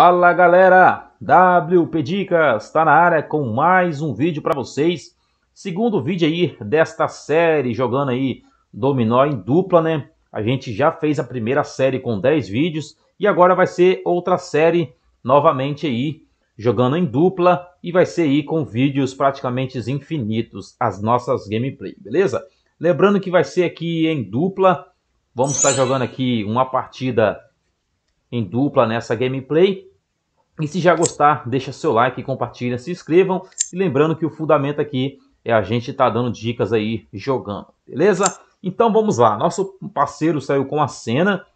Fala galera, WP Dicas está na área com mais um vídeo para vocês. Segundo vídeo aí desta série jogando aí dominó em dupla, né? A gente já fez a primeira série com 10 vídeos e agora vai ser outra série novamente aí jogando em dupla e vai ser aí com vídeos praticamente infinitos as nossas gameplay, beleza? Lembrando que vai ser aqui em dupla, vamos estar tá jogando aqui uma partida em dupla nessa gameplay e se já gostar, deixa seu like, compartilha, se inscrevam. E lembrando que o fundamento aqui é a gente tá dando dicas aí jogando, beleza? Então vamos lá. Nosso parceiro saiu com a cena.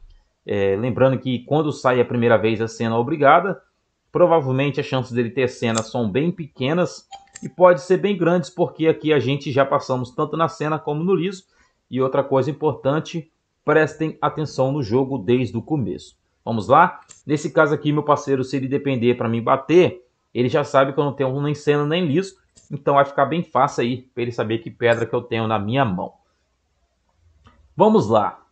É, lembrando que quando sai a primeira vez a cena é obrigada, provavelmente as chances dele ter cena são bem pequenas e pode ser bem grandes, porque aqui a gente já passamos tanto na cena como no liso. E outra coisa importante, prestem atenção no jogo desde o começo. Vamos lá? Nesse caso aqui, meu parceiro, se ele depender para mim bater, ele já sabe que eu não tenho nem cena nem liso. Então vai ficar bem fácil aí para ele saber que pedra que eu tenho na minha mão. Vamos lá.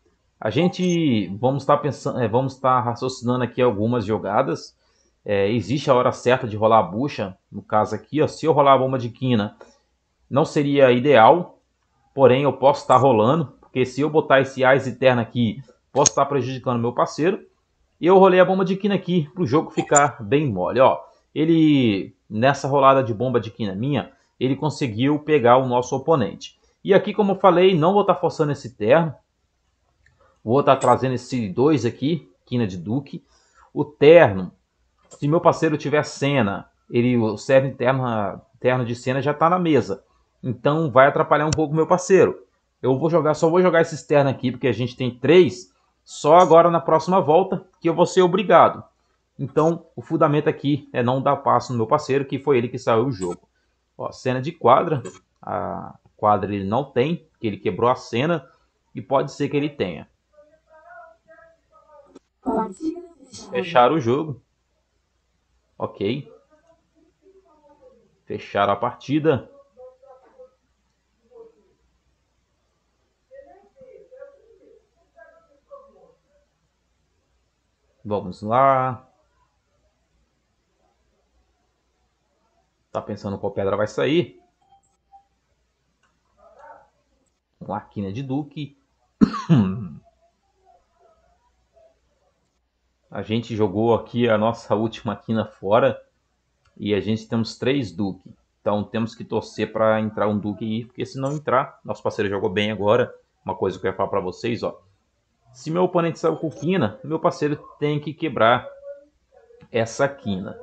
A gente vamos estar tá pensando, é, vamos estar tá raciocinando aqui algumas jogadas. É, existe a hora certa de rolar a bucha. No caso aqui, ó, se eu rolar a bomba de quina, não seria ideal. Porém, eu posso estar tá rolando, porque se eu botar esse ás eterno aqui, posso estar prejudicando meu parceiro. E eu rolei a bomba de quina aqui para o jogo ficar bem mole. Ó, ele, nessa rolada de bomba de quina minha, ele conseguiu pegar o nosso oponente. E aqui, como eu falei, não vou estar tá forçando esse terno. Vou estar tá trazendo esse 2 aqui, quina de duque. O terno, se meu parceiro tiver cena, ele, o serve terno, terno de cena já está na mesa. Então vai atrapalhar um pouco o meu parceiro. Eu vou jogar, só vou jogar esse externo aqui, porque a gente tem três. Só agora na próxima volta que eu vou ser obrigado. Então, o fundamento aqui é não dar passo no meu parceiro, que foi ele que saiu o jogo. Ó, cena de quadra. A quadra ele não tem, porque ele quebrou a cena. E pode ser que ele tenha. Fechar o jogo. Ok. Fechar a partida. Vamos lá. Tá pensando qual pedra vai sair? Uma quina de Duque. a gente jogou aqui a nossa última quina fora e a gente temos três Duque. Então temos que torcer para entrar um Duque aí, porque se não entrar, nosso parceiro jogou bem agora. Uma coisa que eu ia falar para vocês, ó. Se meu oponente saiu com quina, meu parceiro tem que quebrar essa quina.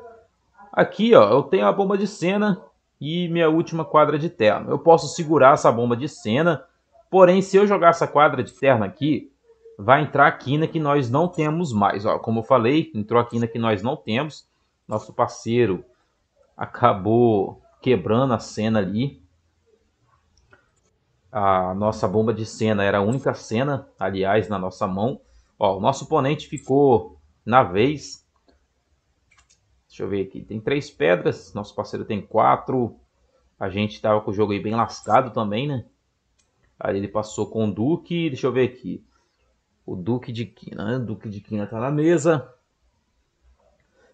Aqui, ó, eu tenho a bomba de cena e minha última quadra de terno. Eu posso segurar essa bomba de cena, porém, se eu jogar essa quadra de terno aqui, vai entrar a quina que nós não temos mais. Ó, como eu falei, entrou a quina que nós não temos. Nosso parceiro acabou quebrando a cena ali a nossa bomba de cena era a única cena, aliás, na nossa mão. Ó, o nosso oponente ficou na vez. Deixa eu ver aqui. Tem três pedras, nosso parceiro tem quatro. A gente estava com o jogo aí bem lascado também, né? Aí ele passou com o Duque. Deixa eu ver aqui. O Duque de Quina. Né? O Duque de Quina tá na mesa.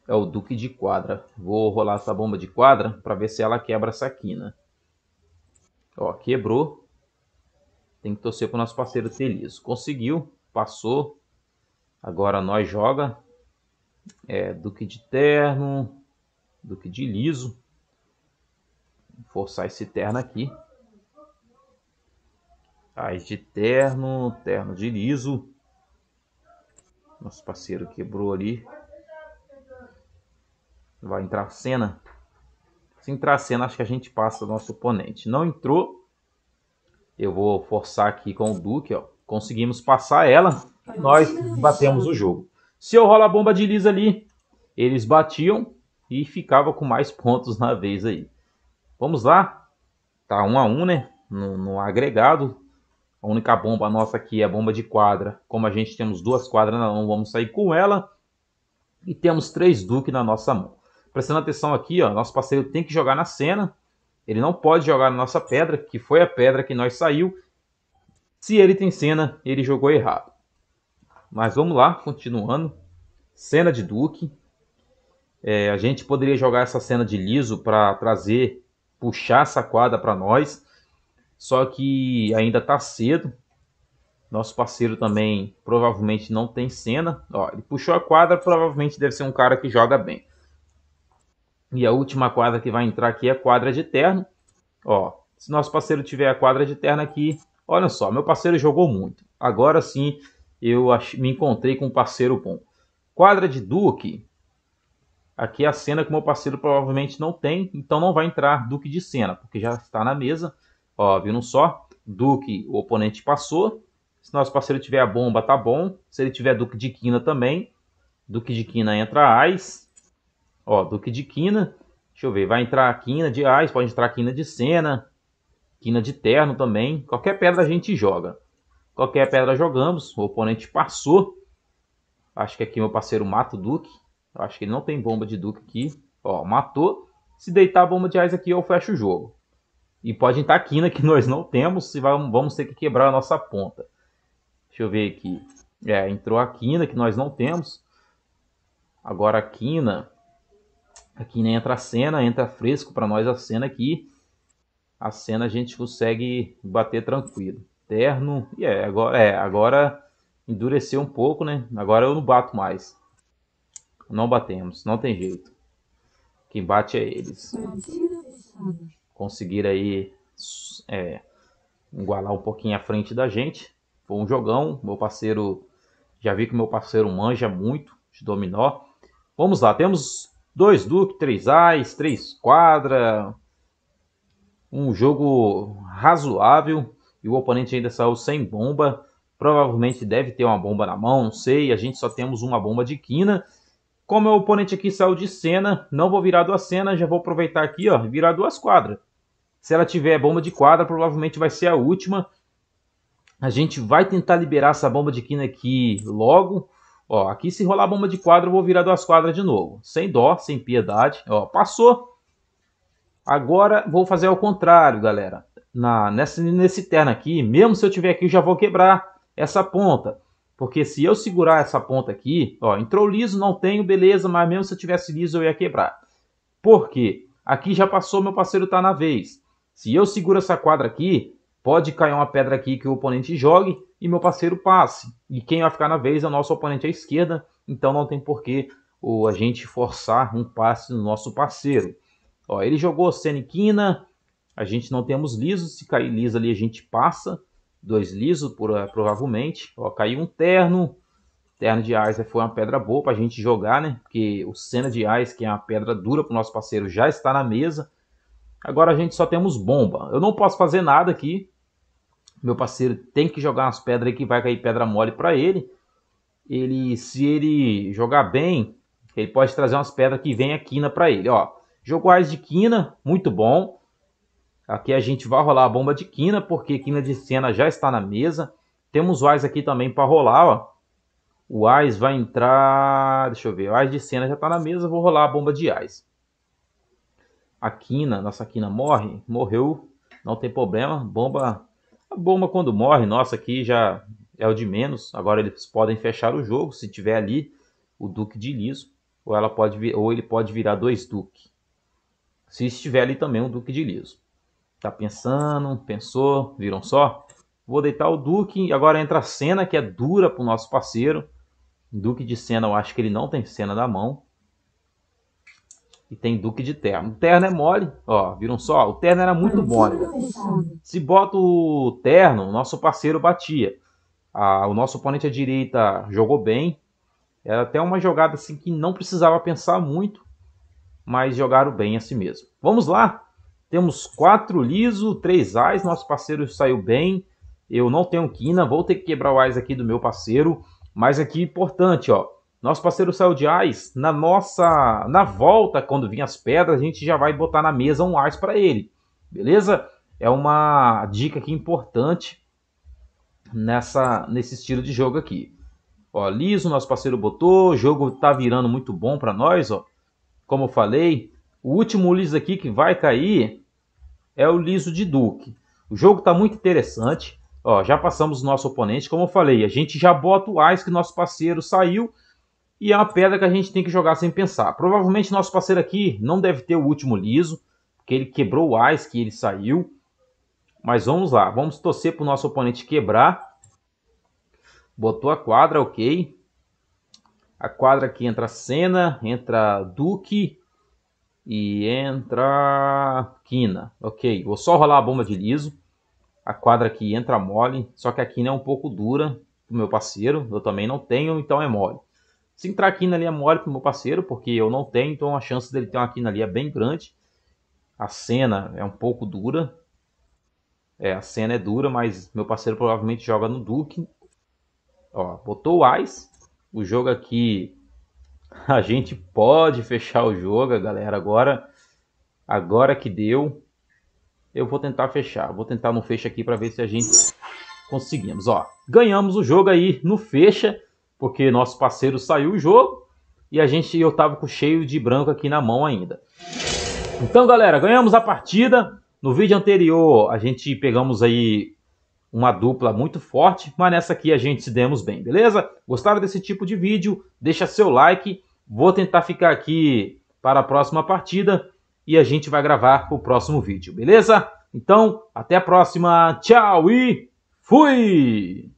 É o Duque de quadra. Vou rolar essa bomba de quadra para ver se ela quebra essa quina. Ó, quebrou. Tem que torcer para o nosso parceiro liso. Conseguiu, passou. Agora nós joga. É, Duque de terno, Duque de liso. Vou forçar esse terno aqui. As de terno, terno de liso. Nosso parceiro quebrou ali. Vai entrar cena. Se entrar cena, acho que a gente passa o nosso oponente. Não entrou, eu vou forçar aqui com o Duque, ó. Conseguimos passar ela nós batemos o jogo. Se eu rolo a bomba de Liz ali, eles batiam e ficava com mais pontos na vez aí. Vamos lá. Tá um a um, né? No, no agregado. A única bomba nossa aqui é a bomba de quadra. Como a gente temos duas quadras na mão, vamos sair com ela. E temos três Duque na nossa mão. Prestando atenção aqui, ó, nosso parceiro tem que jogar na cena. Ele não pode jogar na nossa pedra, que foi a pedra que nós saiu. Se ele tem cena, ele jogou errado. Mas vamos lá, continuando. Cena de Duque. É, a gente poderia jogar essa cena de liso para trazer, puxar essa quadra para nós. Só que ainda está cedo. Nosso parceiro também provavelmente não tem cena. Ó, ele puxou a quadra, provavelmente deve ser um cara que joga bem. E a última quadra que vai entrar aqui é a quadra de terno. Ó, se nosso parceiro tiver a quadra de terno aqui, olha só, meu parceiro jogou muito. Agora sim eu me encontrei com um parceiro bom. Quadra de Duque. Aqui é a cena que meu parceiro provavelmente não tem, então não vai entrar Duque de cena, porque já está na mesa. Ó, viram só? Duque, o oponente passou. Se nosso parceiro tiver a bomba, tá bom. Se ele tiver Duque de Quina também, Duque de Quina entra as. Ó, Duque de Quina. Deixa eu ver, vai entrar a quina de ás, pode entrar a quina de Cena, quina de terno também. Qualquer pedra a gente joga. Qualquer pedra jogamos, o oponente passou. Acho que aqui meu parceiro mata o Duque. Acho que ele não tem bomba de Duque aqui. Ó, matou. Se deitar a bomba de ás aqui, eu fecho o jogo. E pode entrar a quina que nós não temos e vamos ter que quebrar a nossa ponta. Deixa eu ver aqui. É, entrou a quina que nós não temos. Agora a quina Aqui né, entra a cena, entra fresco para nós a cena aqui. A cena a gente consegue bater tranquilo. Terno, e yeah, é, agora, é, agora endureceu um pouco, né? Agora eu não bato mais. Não batemos, não tem jeito. Quem bate é eles. Conseguir aí é, igualar um pouquinho à frente da gente. Foi um jogão, meu parceiro. Já vi que meu parceiro manja muito de dominó. Vamos lá, temos Dois Duke, três Ais, três Quadra. Um jogo razoável e o oponente ainda saiu sem bomba. Provavelmente deve ter uma bomba na mão, não sei. A gente só temos uma bomba de quina. Como é o oponente aqui saiu de cena, não vou virar duas cenas, já vou aproveitar aqui, ó, virar duas quadras. Se ela tiver bomba de quadra, provavelmente vai ser a última. A gente vai tentar liberar essa bomba de quina aqui logo. Ó, aqui se rolar bomba de quadra, eu vou virar duas quadras de novo. Sem dó, sem piedade. Ó, passou. Agora vou fazer ao contrário, galera. Na, nessa, nesse terno aqui, mesmo se eu tiver aqui, eu já vou quebrar essa ponta. Porque se eu segurar essa ponta aqui, ó, entrou liso, não tenho, beleza, mas mesmo se eu tivesse liso, eu ia quebrar. Por quê? Aqui já passou, meu parceiro tá na vez. Se eu seguro essa quadra aqui, pode cair uma pedra aqui que o oponente jogue, e meu parceiro passe. E quem vai ficar na vez é o nosso oponente à esquerda, então não tem porquê o, a gente forçar um passe no nosso parceiro. Ó, ele jogou Senequina, a gente não temos liso, se cair liso ali a gente passa, dois lisos ah, provavelmente. Ó, caiu um terno, terno de Aizer foi uma pedra boa para a gente jogar, né? Porque o Senna de Aizer, que é uma pedra dura para o nosso parceiro, já está na mesa. Agora a gente só temos bomba. Eu não posso fazer nada aqui, meu parceiro tem que jogar umas pedras aí que vai cair pedra mole para ele. Ele, se ele jogar bem, ele pode trazer umas pedras que vem a quina para ele, ó. Jogo Ars de quina, muito bom. Aqui a gente vai rolar a bomba de quina, porque quina de cena já está na mesa. Temos o Ais aqui também para rolar, ó. O Ais vai entrar... Deixa eu ver. O Ais de cena já está na mesa. Vou rolar a bomba de Ais. A Quina, nossa Quina morre. Morreu. Não tem problema. Bomba a bomba quando morre, nossa, aqui já é o de menos. Agora eles podem fechar o jogo se tiver ali o duque de liso, ou ela pode vir, ou ele pode virar dois Duques. Se estiver ali também um duque de liso. Tá pensando, pensou, viram só? Vou deitar o duque e agora entra a cena que é dura pro nosso parceiro. Duque de cena, eu acho que ele não tem cena na mão. E tem Duque de terno. O terno é mole, ó, viram só? O terno era muito mole. É Se bota o terno, o nosso parceiro batia. Ah, o nosso oponente à direita jogou bem. Era até uma jogada assim que não precisava pensar muito, mas jogaram bem assim mesmo. Vamos lá! Temos 4 liso, 3 ais, nosso parceiro saiu bem. Eu não tenho quina, vou ter que quebrar o ais aqui do meu parceiro. Mas aqui, importante, ó, nosso parceiro Saudiais, na nossa, na volta, quando vir as pedras, a gente já vai botar na mesa um ars para ele, beleza? É uma dica aqui importante nessa, nesse estilo de jogo aqui. Ó, liso, nosso parceiro botou, o jogo tá virando muito bom para nós, ó. Como eu falei, o último liso aqui que vai cair é o liso de Duque. O jogo tá muito interessante. Ó, já passamos o nosso oponente, como eu falei, a gente já bota o Ais que nosso parceiro saiu e é uma pedra que a gente tem que jogar sem pensar. Provavelmente nosso parceiro aqui não deve ter o último liso, porque ele quebrou o Ice que ele saiu. Mas vamos lá, vamos torcer para o nosso oponente quebrar. Botou a quadra, ok. A quadra aqui entra Senna, entra Duque e entra Quina. Ok, vou só rolar a bomba de liso. A quadra aqui entra mole, só que a Quina é um pouco dura do meu parceiro. Eu também não tenho, então é mole se entrar Sintraquina ali é mole pro meu parceiro, porque eu não tenho, então a chance dele ter uma quina ali é bem grande. A cena é um pouco dura. É, a cena é dura, mas meu parceiro provavelmente joga no Duke. Ó, botou o Ice. O jogo aqui a gente pode fechar o jogo, galera. Agora, agora que deu, eu vou tentar fechar. Vou tentar no fecha aqui para ver se a gente conseguimos. Ó, ganhamos o jogo aí no fecha porque nosso parceiro saiu o jogo e a gente eu tava com cheio de branco aqui na mão ainda. Então, galera, ganhamos a partida. No vídeo anterior, a gente pegamos aí uma dupla muito forte, mas nessa aqui a gente se demos bem, beleza? Gostaram desse tipo de vídeo? Deixa seu like. Vou tentar ficar aqui para a próxima partida e a gente vai gravar o próximo vídeo, beleza? Então, até a próxima. Tchau e fui!